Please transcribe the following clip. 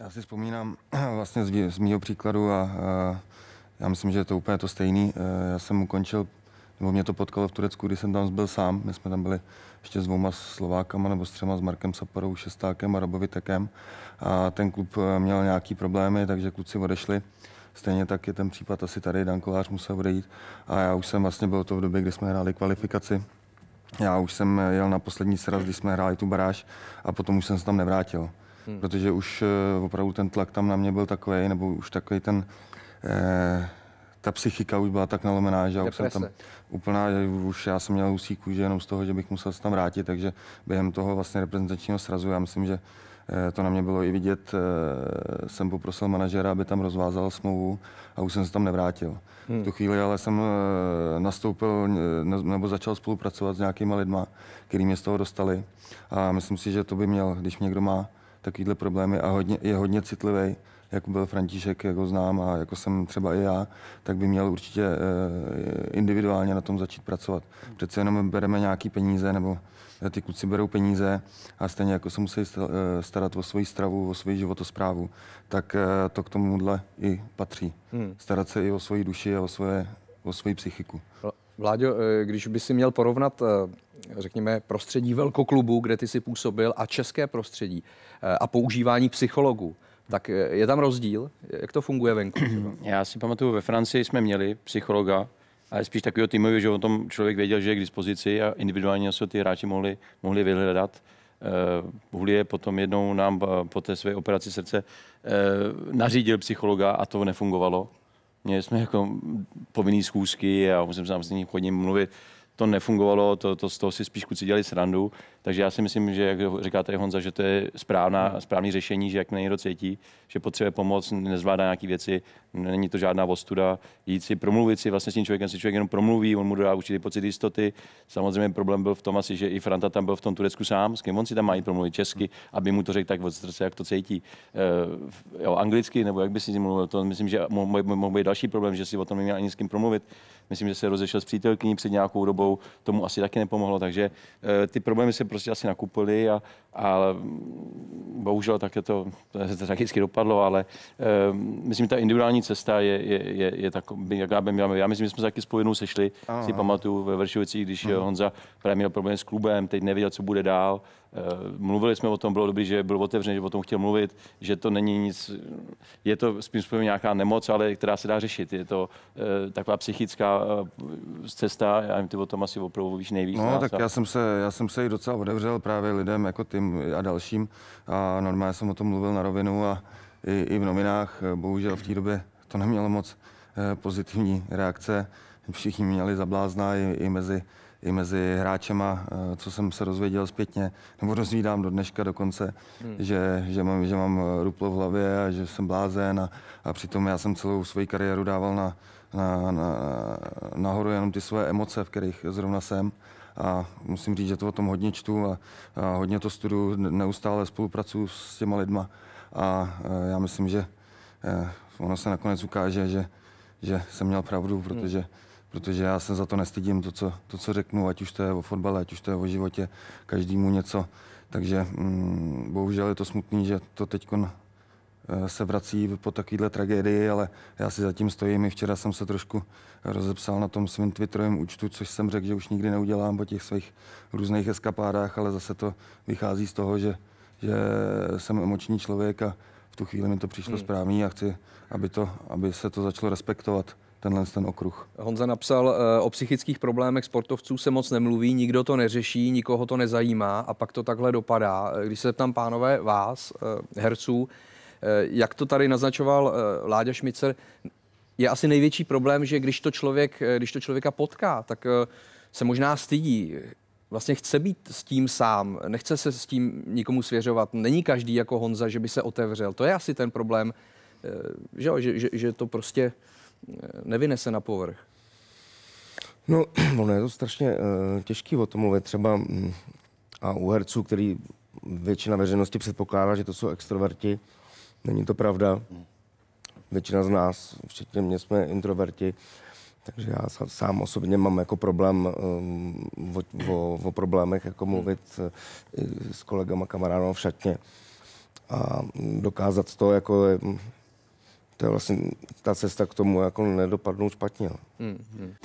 Já si vzpomínám vlastně z, mého příkladu a, a já myslím, že je to úplně to stejný. E, já jsem ukončil, nebo mě to potkalo v Turecku, když jsem tam byl sám. My jsme tam byli ještě s dvouma Slovákama nebo s třema s Markem Saporou, Šestákem a Robovitekem. A ten klub e, měl nějaký problémy, takže kluci odešli. Stejně tak je ten případ asi tady, Dan Kolář musel odejít. A já už jsem vlastně byl to v době, kdy jsme hráli kvalifikaci já už jsem jel na poslední sraz, když jsme hráli tu baráž a potom už jsem se tam nevrátil. Hmm. Protože už eh, opravdu ten tlak tam na mě byl takový, nebo už takový ten... Eh, ta psychika už byla tak nalomená, že už jsem tam úplná, už já jsem měl husí kůže jenom z toho, že bych musel se tam vrátit, takže během toho vlastně reprezentačního srazu, já myslím, že Eh, to na mě bylo i vidět, eh, jsem poprosil manažera, aby tam rozvázal smlouvu a už jsem se tam nevrátil. Hmm. V tu chvíli ale jsem eh, nastoupil nebo začal spolupracovat s nějakýma lidma, který mě z toho dostali a myslím si, že to by měl, když někdo má takovýhle problémy a hodně, je hodně citlivý, jak byl František, jako znám a jako jsem třeba i já, tak by měl určitě eh, individuálně na tom začít pracovat. Přece jenom bereme nějaký peníze, nebo eh, ty kluci berou peníze a stejně jako se musí eh, starat o svoji stravu, o svoji životosprávu, tak to k tomuhle i patří. Hmm. Starat se i o svoji duši a o svoje o svoji psychiku. Vláďo, eh, když by si měl porovnat, eh, řekněme, prostředí velkoklubu, kde ty si působil, a české prostředí eh, a používání psychologů, tak je tam rozdíl? Jak to funguje venku? Já si pamatuju, ve Francii jsme měli psychologa, ale spíš takového týmově, že o tom člověk věděl, že je k dispozici a individuálně se ty hráči mohli, mohli vyhledat. Hulie potom jednou nám po té své operaci srdce nařídil psychologa a to nefungovalo. Měli jsme jako povinný schůzky a musím se s ním chodit mluvit to nefungovalo, to, to, z toho si spíš kluci dělali srandu, takže já si myslím, že jak říkáte Honza, že to je správná, hmm. správný řešení, že jak někdo cítí, že potřebuje pomoc, nezvládá nějaké věci, není to žádná ostuda, jít si promluvit si vlastně s tím člověkem, si člověk jenom promluví, on mu dodá určitý pocit jistoty. Samozřejmě problém byl v tom asi, že i Franta tam byl v tom Turecku sám, s kým on si tam mají promluvit česky, aby mu to řekl tak od srdce, jak to cítí. E, jo, anglicky, nebo jak by si mluvil, to myslím, že mohl být další problém, že si o tom neměl ani s kým promluvit. Myslím, že se rozešel s přítelkyní před nějakou dobou, covidou tomu asi taky nepomohlo, takže eh, ty problémy se prostě asi nakupily a, a mm, bohužel je to, to tragicky dopadlo, ale eh, myslím, ta individuální cesta je, je, je, je taková, jaká by měla. Já myslím, že jsme se taky spojenou sešli, Aha. si pamatuju ve Vršovicích, když Aha. Mhm. Honza právě měl problém s klubem, teď nevěděl, co bude dál, Eh, mluvili jsme o tom, bylo dobré, že byl otevřený, že o tom chtěl mluvit, že to není nic, je to spíš nějaká nemoc, ale která se dá řešit. Je to eh, taková psychická eh, cesta, já jim ty o tom asi opravdu víš nejvíc. No, tak já jsem, se, já jsem se i docela otevřel právě lidem jako tím a dalším a normálně jsem o tom mluvil na rovinu a i, i v novinách, bohužel v té době to nemělo moc pozitivní reakce. Všichni měli zablázna i, i mezi i mezi hráčema, eh, co jsem se dozvěděl zpětně, nebo dozvídám do dneška dokonce, hmm. že, že, mám, že mám eh, ruplo v hlavě a že jsem blázen a, a přitom já jsem celou svoji kariéru dával na, na, na, nahoru jenom ty své emoce, v kterých zrovna jsem a musím říct, že to o tom hodně čtu a, a hodně to studuju, neustále spolupracuju s těma lidma a eh, já myslím, že ono se nakonec ukáže, že, že jsem měl pravdu, protože hmm protože já se za to nestydím, to co, to, co řeknu, ať už to je o fotbale, ať už to je o životě, každému něco. Takže mm, bohužel je to smutný, že to teď eh, se vrací po takovéhle tragédii, ale já si zatím stojím. I včera jsem se trošku rozepsal na tom svém Twitterovém účtu, což jsem řekl, že už nikdy neudělám po těch svých různých eskapádách, ale zase to vychází z toho, že, že jsem emoční člověk a v tu chvíli mi to přišlo hmm. správný a chci, aby, to, aby se to začalo respektovat tenhle ten okruh. Honza napsal, eh, o psychických problémech sportovců se moc nemluví, nikdo to neřeší, nikoho to nezajímá a pak to takhle dopadá. Eh, když se tam pánové, vás, eh, herců, jak to tady naznačoval Láďa Šmicer, je asi největší problém, že když to, člověk, když to člověka potká, tak se možná stydí. Vlastně chce být s tím sám, nechce se s tím nikomu svěřovat. Není každý jako Honza, že by se otevřel. To je asi ten problém, že, že, že to prostě nevynese na povrch? No, ono je to strašně uh, těžký o tom mluvit. Třeba mm, a u herců, který většina veřejnosti předpokládá, že to jsou extroverti, není to pravda. Většina z nás, včetně mě, jsme introverti. Takže já sám osobně mám jako problém um, o, o, o problémech jako hmm. mluvit eh, s kolegama, kamarádama v šatně. A dokázat to jako je, to je vlastně ta cesta k tomu, jako nedopadnout špatně. Mm-hmm.